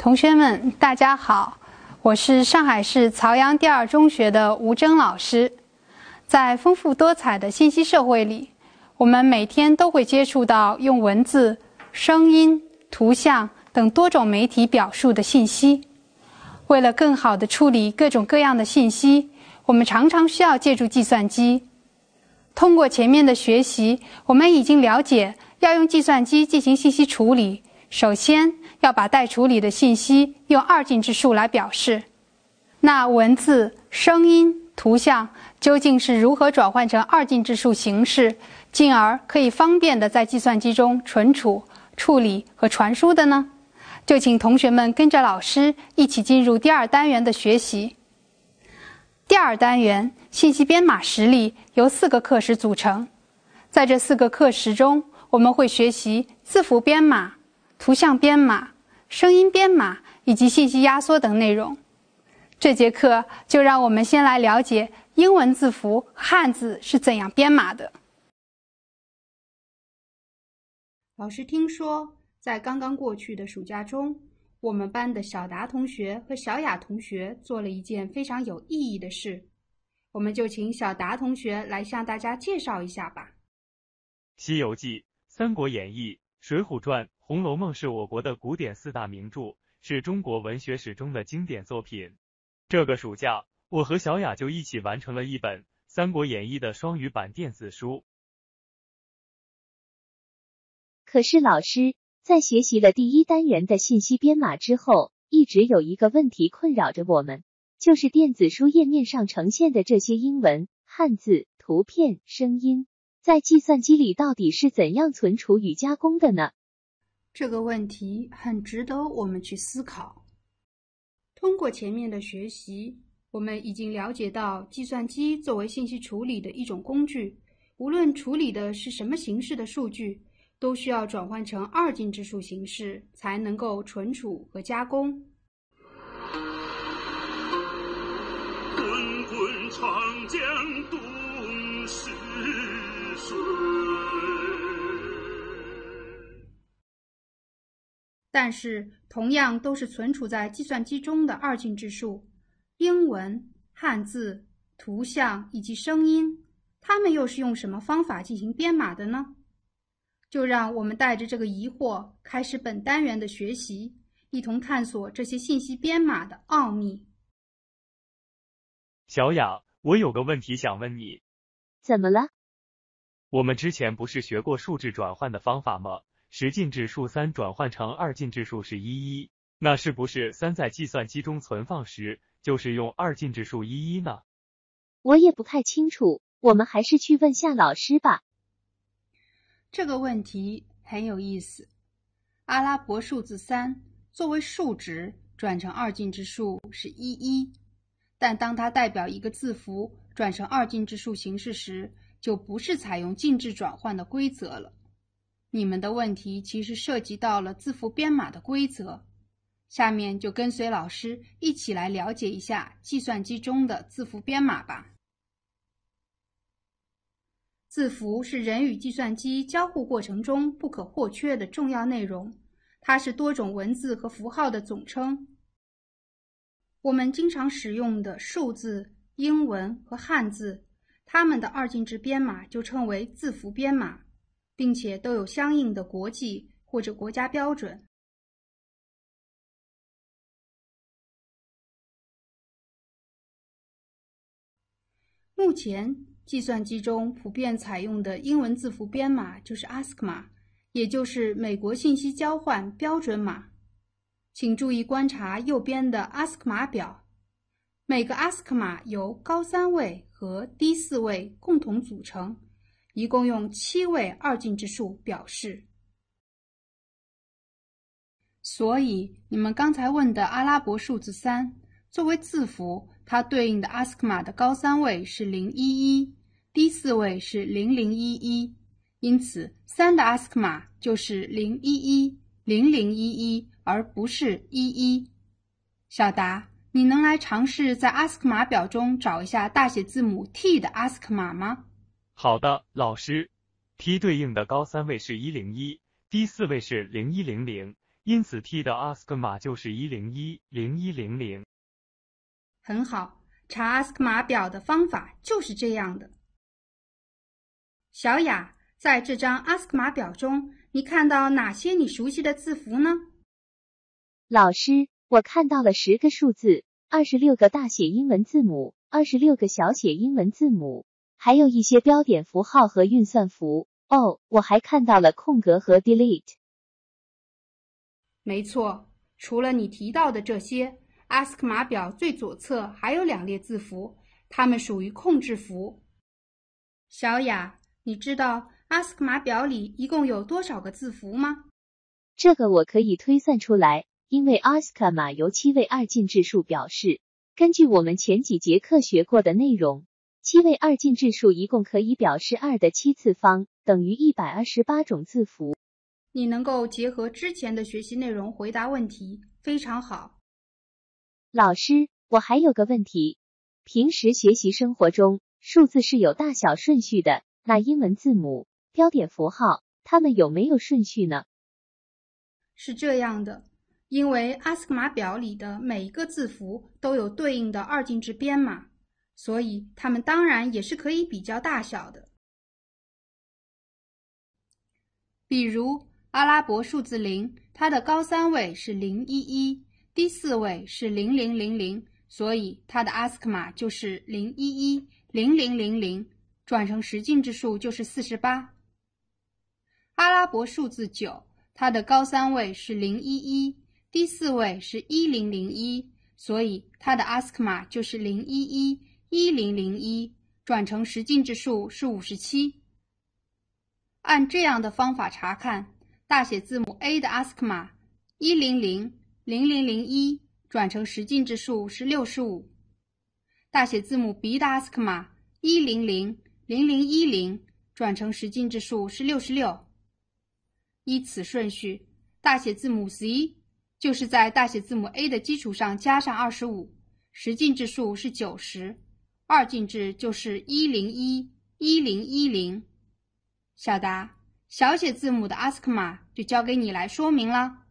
同学们，大家好，我是上海市曹杨第二中学的吴征老师。在丰富多彩的信息社会里，我们每天都会接触到用文字、声音、图像等多种媒体表述的信息。为了更好地处理各种各样的信息，我们常常需要借助计算机。通过前面的学习，我们已经了解要用计算机进行信息处理。首先要把待处理的信息用二进制数来表示。那文字、声音、图像究竟是如何转换成二进制数形式，进而可以方便的在计算机中存储、处理和传输的呢？就请同学们跟着老师一起进入第二单元的学习。第二单元“信息编码”实例由四个课时组成。在这四个课时中，我们会学习字符编码。图像编码、声音编码以及信息压缩等内容。这节课就让我们先来了解英文字符、汉字是怎样编码的。老师听说，在刚刚过去的暑假中，我们班的小达同学和小雅同学做了一件非常有意义的事。我们就请小达同学来向大家介绍一下吧。《西游记》《三国演义》。《水浒传》《红楼梦》是我国的古典四大名著，是中国文学史中的经典作品。这个暑假，我和小雅就一起完成了一本《三国演义》的双语版电子书。可是，老师在学习了第一单元的信息编码之后，一直有一个问题困扰着我们，就是电子书页面上呈现的这些英文、汉字、图片、声音。在计算机里到底是怎样存储与加工的呢？这个问题很值得我们去思考。通过前面的学习，我们已经了解到，计算机作为信息处理的一种工具，无论处理的是什么形式的数据，都需要转换成二进制数形式，才能够存储和加工。滚滚长江。但是，同样都是存储在计算机中的二进制数、英文、汉字、图像以及声音，它们又是用什么方法进行编码的呢？就让我们带着这个疑惑开始本单元的学习，一同探索这些信息编码的奥秘。小雅，我有个问题想问你，怎么了？我们之前不是学过数字转换的方法吗？十进制数三转换成二进制数是一一，那是不是三在计算机中存放时就是用二进制数一一呢？我也不太清楚，我们还是去问夏老师吧。这个问题很有意思。阿拉伯数字三作为数值转成二进制数是一一，但当它代表一个字符转成二进制数形式时。就不是采用进制转换的规则了。你们的问题其实涉及到了字符编码的规则。下面就跟随老师一起来了解一下计算机中的字符编码吧。字符是人与计算机交互过程中不可或缺的重要内容，它是多种文字和符号的总称。我们经常使用的数字、英文和汉字。他们的二进制编码就称为字符编码，并且都有相应的国际或者国家标准。目前，计算机中普遍采用的英文字符编码就是 ASCII 码，也就是美国信息交换标准码。请注意观察右边的 ASCII 码表。每个 a s 克 i 码由高三位和低四位共同组成，一共用七位二进制数表示。所以你们刚才问的阿拉伯数字三作为字符，它对应的 a s 克 i 码的高三位是零一一，低四位是零零一一，因此三的 a s 克 i 码就是零一一零零一一，而不是一一。小达，你能来尝试在 ASCII 码表中找一下大写字母 T 的 ASCII 码吗？好的，老师，T 对应的高三位是一零一，第四位是零一零零，因此 T 的 ASCII 码就是一零一零一零零。很好，查 ASCII 码表的方法就是这样的。小雅，在这张 ASCII 码表中，你看到哪些你熟悉的字符呢？老师。我看到了十个数字，二十六个大写英文字母，二十六个小写英文字母，还有一些标点符号和运算符。哦，我还看到了空格和 delete。没错，除了你提到的这些，ASCII 码表最左侧还有两列字符，它们属于控制符。小雅，你知道 ASCII 码表里一共有多少个字符吗？这个我可以推算出来。因为 a s k i 由七位二进制数表示，根据我们前几节课学过的内容，七位二进制数一共可以表示二的七次方，等于一百二十八种字符。你能够结合之前的学习内容回答问题，非常好。老师，我还有个问题，平时学习生活中，数字是有大小顺序的，那英文字母、标点符号，它们有没有顺序呢？是这样的。因为 ASCII 码表里的每一个字符都有对应的二进制编码，所以它们当然也是可以比较大小的。比如阿拉伯数字零，它的高三位是零一一，第四位是零零零零，所以它的 ASCII 码就是零一一零零零零，转成十进制数就是四十八。阿拉伯数字九，它的高三位是零一一。第四位是一零零一，所以它的 a s k 码就是零一一一零零一，转成十进制数是五十七。按这样的方法查看，大写字母 A 的 a s k 码一零零零零零一，转成十进制数是六十五；大写字母 B 的 a s k 码一零零零零一零，转成十进制数是六十六。依此顺序，大写字母 C。就是在大写字母 A 的基础上加上二十五，十进制数是九十二，进制就是一零一一零一零。小达，小写字母的 a s k 码就交给你来说明了。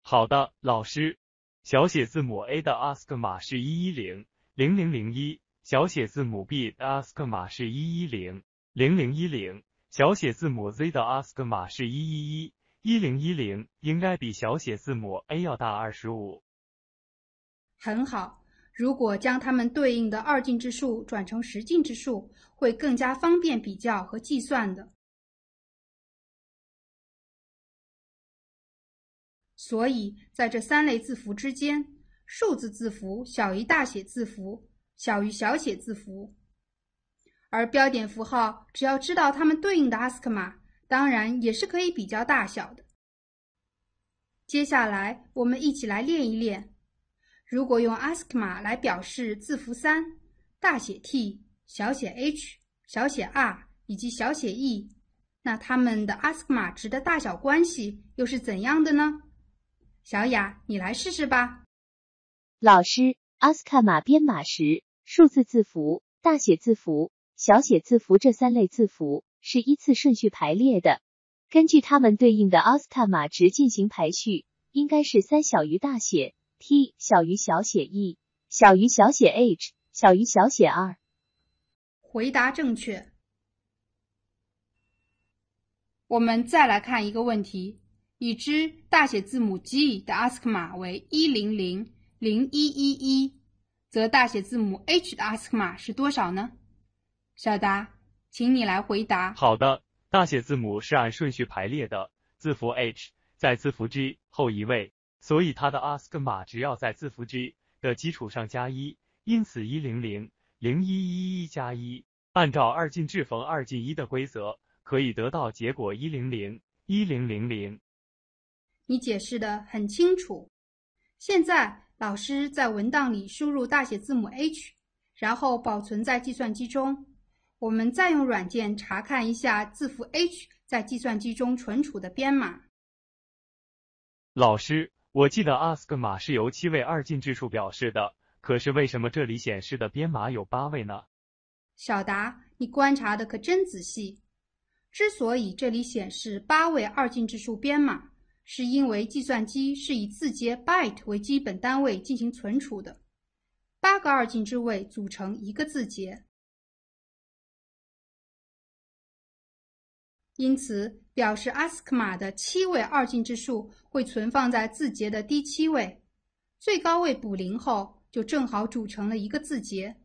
好的，老师。小写字母 a 的 a s k 码是一一零零零零一，小写字母 b 的 a s k 码是一一零零零一零，小写字母 z 的 a s k 码是一一一。一零一零应该比小写字母 a 要大二十五。很好，如果将它们对应的二进制数转成十进制数，会更加方便比较和计算的。所以，在这三类字符之间，数字字符小于大写字符，小于小写字符，而标点符号只要知道它们对应的 ASCII 码，当然也是可以比较大小的。接下来，我们一起来练一练。如果用 a s k 码来表示字符三、大写 T、小写 h、小写 r 以及小写 e，那它们的 a s k 码值的大小关系又是怎样的呢？小雅，你来试试吧。老师 a s k 码编码时，数字、字符、大写字符、小写字符这三类字符是依次顺序排列的。根据它们对应的 a s c 码值进行排序，应该是三小于大写 T 小于小写 e 小于小写 h 小于小写 r。回答正确。我们再来看一个问题：已知大写字母 G 的 ASCII 码为一零零零一一一，则大写字母 H 的 ASCII 码是多少呢？小达，请你来回答。好的。大写字母是按顺序排列的，字符 H 在字符 G 后一位，所以它的 a s k 码只要在字符 G 的基础上加一。因此，一零零零一一一加一，按照二进制逢二进一的规则，可以得到结果一零零一零零零。你解释的很清楚。现在，老师在文档里输入大写字母 H，然后保存在计算机中。我们再用软件查看一下字符 H 在计算机中存储的编码。老师，我记得 a s k 码是由七位二进制数表示的，可是为什么这里显示的编码有八位呢？小达，你观察的可真仔细。之所以这里显示八位二进制数编码，是因为计算机是以字节 （byte） 为基本单位进行存储的，八个二进制位组成一个字节。因此，表示 ASCII 码的七位二进制数会存放在字节的第七位，最高位补零后就正好组成了一个字节。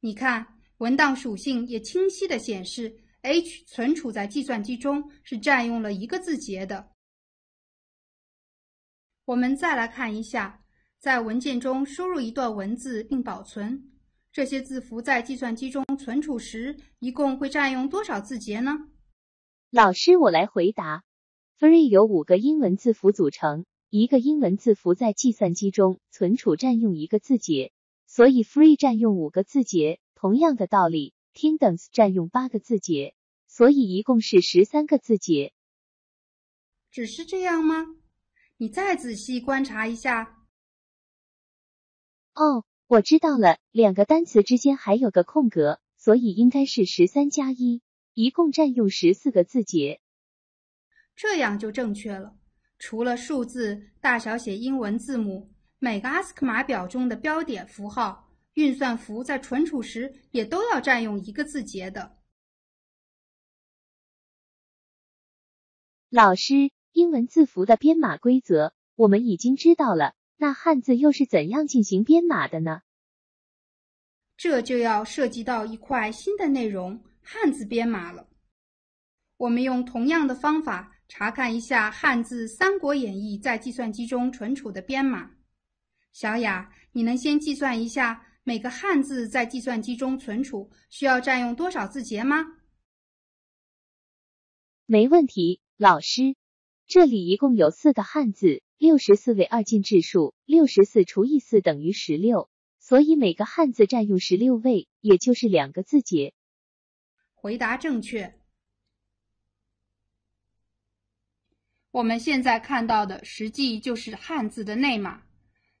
你看，文档属性也清晰的显示，H 存储在计算机中是占用了一个字节的。我们再来看一下，在文件中输入一段文字并保存。这些字符在计算机中存储时，一共会占用多少字节呢？老师，我来回答。Free 由五个英文字符组成，一个英文字符在计算机中存储占用一个字节，所以 Free 占用五个字节。同样的道理 k i n d o m s s 占用八个字节，所以一共是十三个字节。只是这样吗？你再仔细观察一下。哦。我知道了，两个单词之间还有个空格，所以应该是十三加一，一共占用十四个字节，这样就正确了。除了数字、大小写英文字母，每个 ASCII 码表中的标点符号、运算符在存储时也都要占用一个字节的。老师，英文字符的编码规则我们已经知道了。那汉字又是怎样进行编码的呢？这就要涉及到一块新的内容——汉字编码了。我们用同样的方法查看一下汉字《三国演义》在计算机中存储的编码。小雅，你能先计算一下每个汉字在计算机中存储需要占用多少字节吗？没问题，老师。这里一共有四个汉字。六十四为二进制数，六十四除以四等于十六，所以每个汉字占用十六位，也就是两个字节。回答正确。我们现在看到的，实际就是汉字的内码。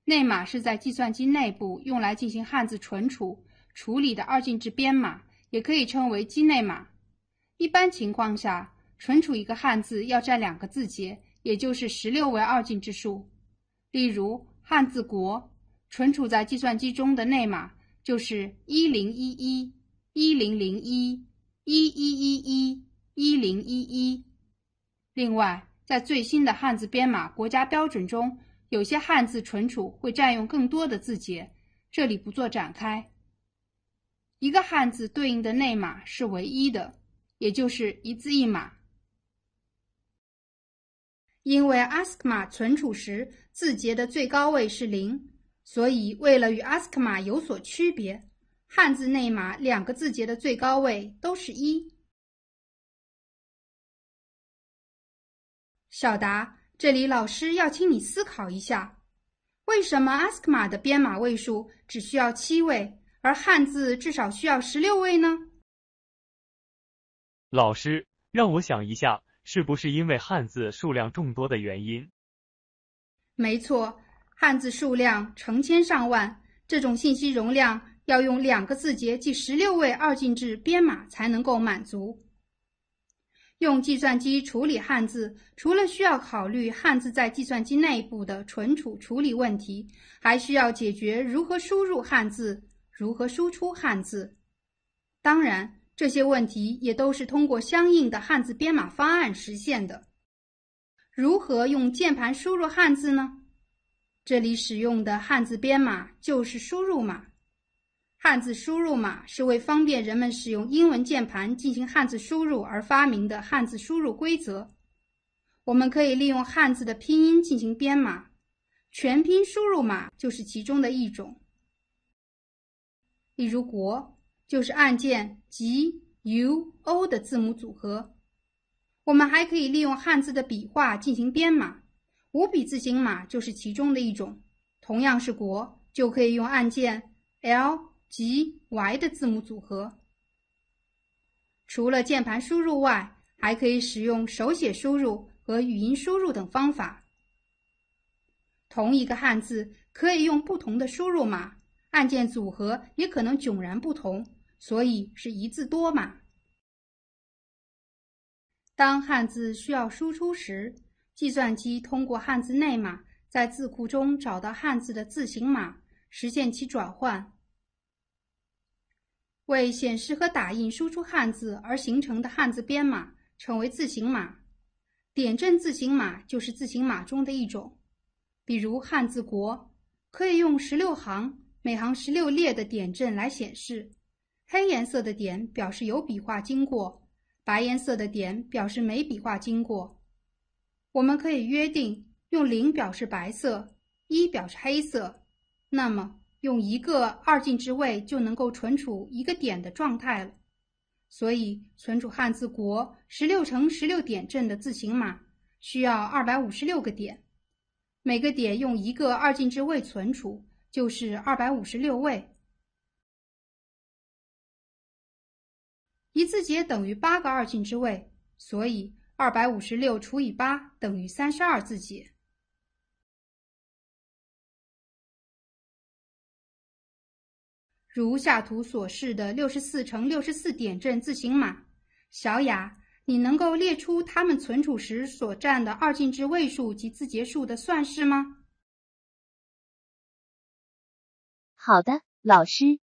内码是在计算机内部用来进行汉字存储、处理的二进制编码，也可以称为机内码。一般情况下，存储一个汉字要占两个字节。也就是十六位二进制数，例如汉字“国”存储在计算机中的内码就是一零一一一零零一一一一一一零一一。另外，在最新的汉字编码国家标准中，有些汉字存储会占用更多的字节，这里不做展开。一个汉字对应的内码是唯一的，也就是一字一码。因为 a s c m a 存储时字节的最高位是零，所以为了与 a s c m a 有所区别，汉字内码两个字节的最高位都是一。小达，这里老师要请你思考一下，为什么 a s c m a 的编码位数只需要七位，而汉字至少需要十六位呢？老师，让我想一下。是不是因为汉字数量众多的原因？没错，汉字数量成千上万，这种信息容量要用两个字节即十六位二进制编码才能够满足。用计算机处理汉字，除了需要考虑汉字在计算机内部的存储处理问题，还需要解决如何输入汉字、如何输出汉字。当然。这些问题也都是通过相应的汉字编码方案实现的。如何用键盘输入汉字呢？这里使用的汉字编码就是输入码。汉字输入码是为方便人们使用英文键盘进行汉字输入而发明的汉字输入规则。我们可以利用汉字的拼音进行编码，全拼输入码就是其中的一种。例如“国”。就是按键 G U O 的字母组合。我们还可以利用汉字的笔画进行编码，五笔字形码就是其中的一种。同样是“国”，就可以用按键 L G、Y 的字母组合。除了键盘输入外，还可以使用手写输入和语音输入等方法。同一个汉字可以用不同的输入码，按键组合也可能迥然不同。所以是一字多码。当汉字需要输出时，计算机通过汉字内码在字库中找到汉字的字形码，实现其转换。为显示和打印输出汉字而形成的汉字编码成为字形码，点阵字形码就是字形码中的一种。比如汉字“国”可以用十六行、每行十六列的点阵来显示。黑颜色的点表示有笔画经过，白颜色的点表示没笔画经过。我们可以约定用零表示白色，一表示黑色。那么用一个二进制位就能够存储一个点的状态了。所以存储汉字“国”十六乘十六点阵的字形码需要二百五十六个点，每个点用一个二进制位存储，就是二百五十六位。一字节等于八个二进制位，所以二百五十六除以八等于三十二字节。如下图所示的六十四乘六十四点阵字形码，小雅，你能够列出它们存储时所占的二进制位数及字节数的算式吗？好的，老师。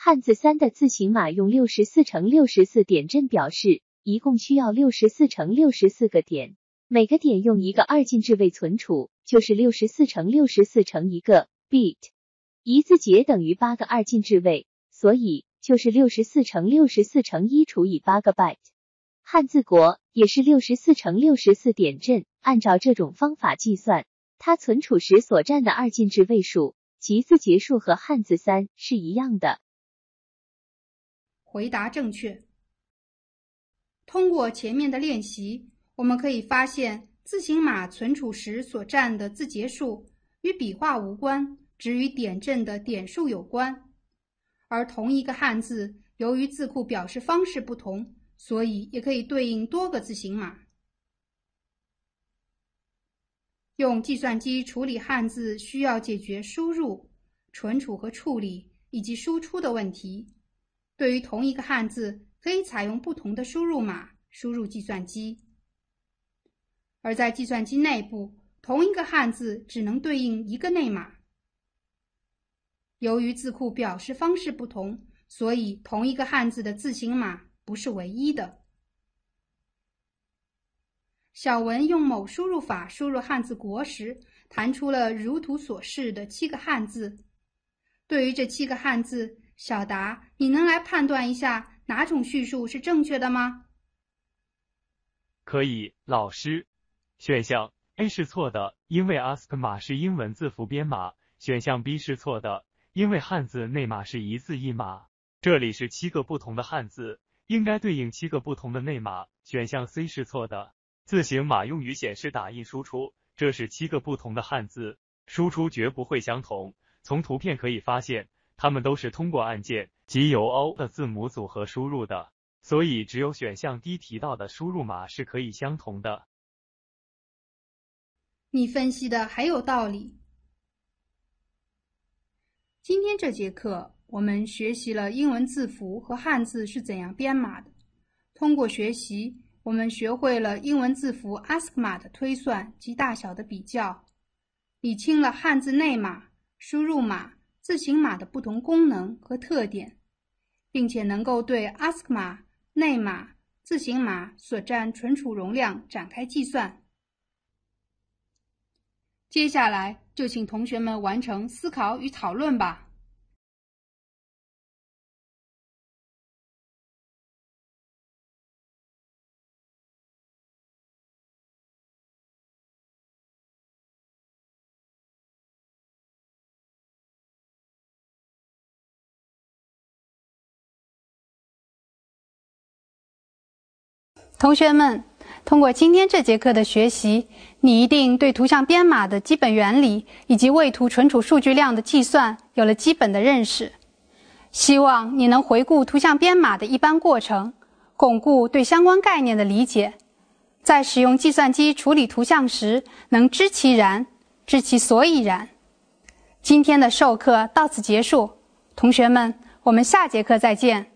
汉字三的字形码用六十四乘六十四点阵表示，一共需要六十四乘六十四个点，每个点用一个二进制位存储，就是六十四乘六十四乘一个 bit，一字节等于八个二进制位，所以就是六十四乘六十四乘一除以八个 byte。汉字国也是六十四乘六十四点阵，按照这种方法计算，它存储时所占的二进制位数及字节数和汉字三是一样的。回答正确。通过前面的练习，我们可以发现，字形码存储时所占的字节数与笔画无关，只与点阵的点数有关。而同一个汉字，由于字库表示方式不同，所以也可以对应多个字形码。用计算机处理汉字，需要解决输入、存储和处理以及输出的问题。对于同一个汉字，可以采用不同的输入码输入计算机；而在计算机内部，同一个汉字只能对应一个内码。由于字库表示方式不同，所以同一个汉字的字形码不是唯一的。小文用某输入法输入汉字“国”时，弹出了如图所示的七个汉字。对于这七个汉字，小达，你能来判断一下哪种叙述是正确的吗？可以，老师。选项 A 是错的，因为 a s k 码是英文字符编码。选项 B 是错的，因为汉字内码是一字一码。这里是七个不同的汉字，应该对应七个不同的内码。选项 C 是错的，字形码用于显示、打印输出，这是七个不同的汉字，输出绝不会相同。从图片可以发现。它们都是通过按键及由 O 的字母组合输入的，所以只有选项 D 提到的输入码是可以相同的。你分析的很有道理。今天这节课我们学习了英文字符和汉字是怎样编码的。通过学习，我们学会了英文字符 ASCII 码的推算及大小的比较，理清了汉字内码、输入码。字形码的不同功能和特点，并且能够对 ASCII 码、内码、字形码所占存储容量展开计算。接下来就请同学们完成思考与讨论吧。同学们，通过今天这节课的学习，你一定对图像编码的基本原理以及位图存储数据量的计算有了基本的认识。希望你能回顾图像编码的一般过程，巩固对相关概念的理解，在使用计算机处理图像时能知其然，知其所以然。今天的授课到此结束，同学们，我们下节课再见。